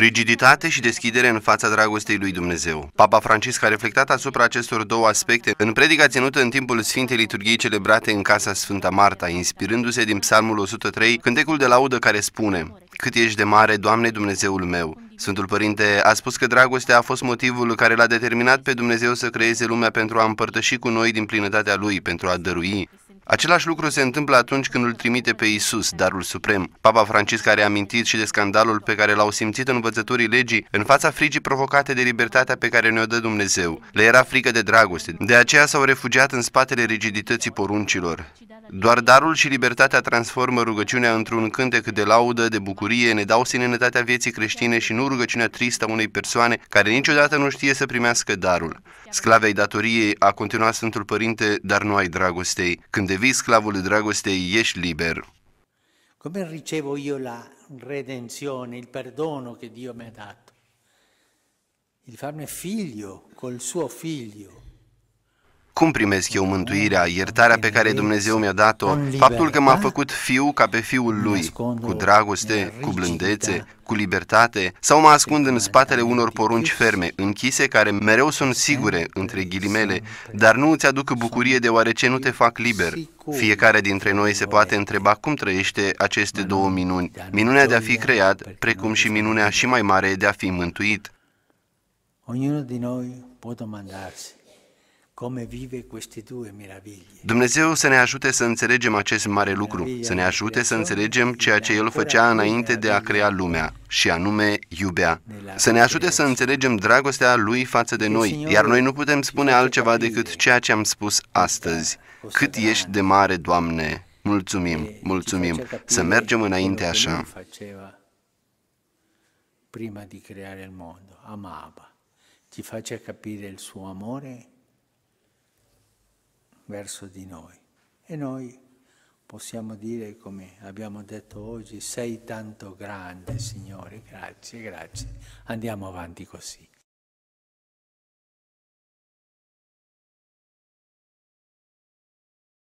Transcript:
Rigiditate și deschidere în fața dragostei lui Dumnezeu. Papa Francisc a reflectat asupra acestor două aspecte în predica ținută în timpul Sfintei Liturghii celebrate în Casa Sfânta Marta, inspirându-se din Psalmul 103, cântecul de laudă care spune Cât ești de mare, Doamne Dumnezeul meu! Sfântul Părinte a spus că dragostea a fost motivul care l-a determinat pe Dumnezeu să creeze lumea pentru a împărtăși cu noi din plinătatea Lui, pentru a dărui, Același lucru se întâmplă atunci când îl trimite pe Isus, darul suprem. Papa Francisc a reamintit și de scandalul pe care l-au simțit învățătorii legii în fața frigii provocate de libertatea pe care ne-o dă Dumnezeu. Le era frică de dragoste, de aceea s-au refugiat în spatele rigidității poruncilor. Doar darul și libertatea transformă rugăciunea într-un cântec de laudă, de bucurie, ne dau sinenătatea vieții creștine și nu rugăciunea tristă a unei persoane care niciodată nu știe să primească darul. Sclavei datoriei a continuat Sfântul Părinte, dar nu ai dragostei. Când devii sclavul dragostei, ești liber. Cum ricevo eu la redenzione, il perdono che Dio mi a dat, Il farmi figlio col suo figlio. Cum primesc eu mântuirea, iertarea pe care Dumnezeu mi-a dat-o, faptul că m-a făcut fiu ca pe fiul lui, cu dragoste, cu blândețe, cu libertate, sau mă ascund în spatele unor porunci ferme, închise, care mereu sunt sigure, între ghilimele, dar nu îți aduc bucurie deoarece nu te fac liber. Fiecare dintre noi se poate întreba cum trăiește aceste două minuni, minunea de a fi creat, precum și minunea și mai mare de a fi mântuit. noi Dumnezeu să ne ajute să înțelegem acest mare lucru, să ne ajute să înțelegem ceea ce El făcea înainte de a crea lumea, și anume iubea. Să ne ajute să înțelegem dragostea Lui față de noi, iar noi nu putem spune altceva decât ceea ce am spus exact. astăzi. Cât da. ești de mare, Doamne! Mulțumim, mulțumim! Să mergem înainte așa. Prima de crearea il mondo, amava, ci face capire il suo amore verso di noi. E noi possiamo dire, come abbiamo detto oggi, sei tanto grande, Signore, grazie, grazie. Andiamo avanti così.